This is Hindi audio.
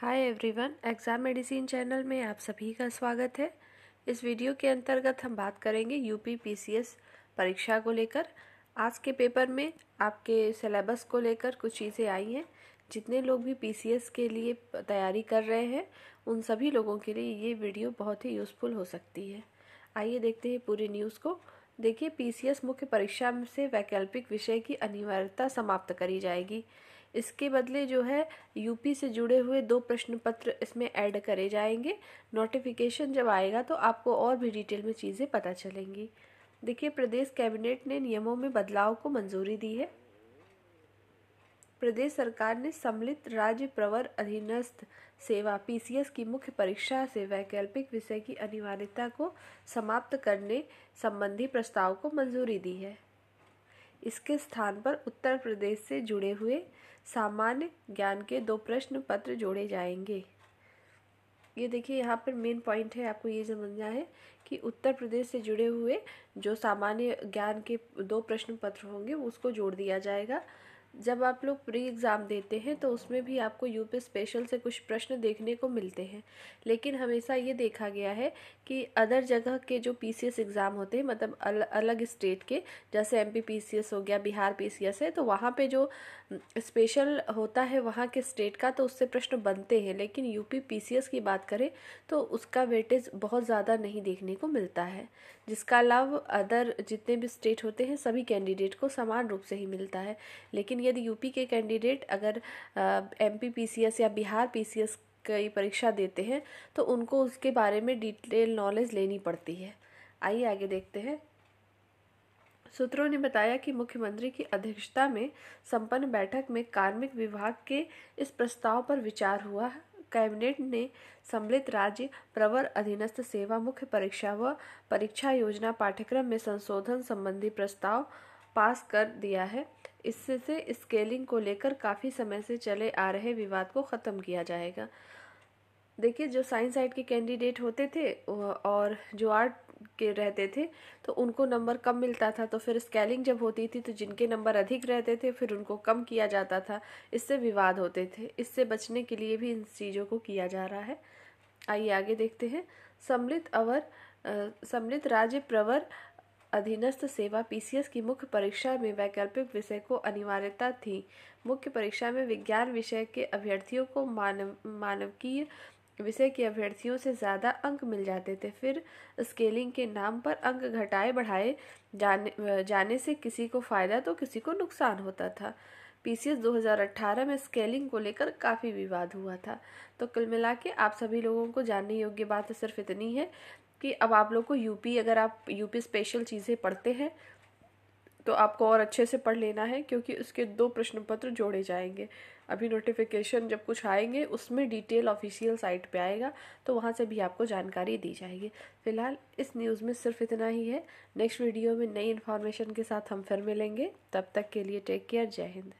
हाय एवरीवन एग्ज़ाम मेडिसिन चैनल में आप सभी का स्वागत है इस वीडियो के अंतर्गत हम बात करेंगे यूपी पीसीएस परीक्षा को लेकर आज के पेपर में आपके सिलेबस को लेकर कुछ चीज़ें आई हैं जितने लोग भी पीसीएस के लिए तैयारी कर रहे हैं उन सभी लोगों के लिए ये वीडियो बहुत ही यूज़फुल हो सकती है आइए देखते हैं पूरी न्यूज़ को देखिए पीसीएस मुख्य परीक्षा से वैकल्पिक विषय की अनिवार्यता समाप्त करी जाएगी इसके बदले जो है यूपी से जुड़े हुए दो प्रश्न पत्र इसमें ऐड करे जाएंगे नोटिफिकेशन जब आएगा तो आपको और भी डिटेल में चीज़ें पता चलेंगी देखिए प्रदेश कैबिनेट ने नियमों में बदलाव को मंजूरी दी है प्रदेश सरकार ने सम्मिलित राज्य प्रवर अधीनस्थ सेवा पीसीएस की मुख्य परीक्षा से वैकल्पिक विषय की अनिवार्यता को समाप्त करने संबंधी प्रस्ताव को मंजूरी दी है इसके स्थान पर उत्तर प्रदेश से जुड़े हुए सामान्य ज्ञान के दो प्रश्न पत्र जोड़े जाएंगे ये देखिए यहाँ पर मेन पॉइंट है आपको ये समझना है कि उत्तर प्रदेश से जुड़े हुए जो सामान्य ज्ञान के दो प्रश्न पत्र होंगे उसको जोड़ दिया जाएगा जब आप लोग प्री एग्ज़ाम देते हैं तो उसमें भी आपको यूपी स्पेशल से कुछ प्रश्न देखने को मिलते हैं लेकिन हमेशा ये देखा गया है कि अदर जगह के जो पीसीएस एग्ज़ाम होते हैं मतलब अल, अलग स्टेट के जैसे एमपी पीसीएस हो गया बिहार पीसीएस है तो वहाँ पे जो स्पेशल होता है वहाँ के स्टेट का तो उससे प्रश्न बनते हैं लेकिन यूपी पी की बात करें तो उसका वेटेज बहुत ज़्यादा नहीं देखने को मिलता है जिसका लाभ अदर जितने भी स्टेट होते हैं सभी कैंडिडेट को समान रूप से ही मिलता है लेकिन यदि यूपी के कैंडिडेट अगर एम पी या बिहार पी कई परीक्षा देते हैं तो उनको उसके बारे में डिटेल नॉलेज लेनी पड़ती है आइए आगे देखते हैं सूत्रों ने बताया कि मुख्यमंत्री की अध्यक्षता में संपन्न बैठक में कार्मिक विभाग के इस प्रस्ताव पर विचार हुआ कैबिनेट ने सम्मिलित राज्य प्रवर अधीनस्थ सेवा मुख्य परीक्षा व परीक्षा योजना पाठ्यक्रम में संशोधन संबंधी प्रस्ताव पास कर दिया है इससे स्केलिंग को लेकर काफ़ी समय से चले आ रहे विवाद को ख़त्म किया जाएगा देखिए जो साइंस साइड के कैंडिडेट होते थे और जो आर्ट के रहते थे तो उनको नंबर कम मिलता था तो फिर स्केलिंग जब होती थी तो जिनके नंबर अधिक रहते थे फिर उनको कम किया जाता था इससे विवाद होते थे इससे बचने के लिए भी इन चीज़ों को किया जा रहा है आइए आगे देखते हैं सम्मिलित अवर सम्मिलित राज्य प्रवर अधीनस्थ सेवा पीसीएस की मुख्य परीक्षा में वैकल्पिक विषय को अनिवार्यता थी मुख्य परीक्षा में विज्ञान विषय के अभ्यर्थियों को मानव मानवकीय विषय के अभ्यर्थियों से ज़्यादा अंक मिल जाते थे फिर स्केलिंग के नाम पर अंक घटाए बढ़ाए जाने जाने से किसी को फ़ायदा तो किसी को नुकसान होता था पीसीएस 2018 में स्केलिंग को लेकर काफ़ी विवाद हुआ था तो कुल मिला के आप सभी लोगों को जानने योग्य बात सिर्फ इतनी है कि अब आप लोग को यूपी अगर आप यूपी स्पेशल चीज़ें पढ़ते हैं तो आपको और अच्छे से पढ़ लेना है क्योंकि उसके दो प्रश्न पत्र जोड़े जाएंगे अभी नोटिफिकेशन जब कुछ आएंगे उसमें डिटेल ऑफिशियल साइट पे आएगा तो वहाँ से भी आपको जानकारी दी जाएगी फिलहाल इस न्यूज़ में सिर्फ इतना ही है नेक्स्ट वीडियो में नई इन्फॉर्मेशन के साथ हम फिर मिलेंगे तब तक के लिए टेक केयर जय हिंद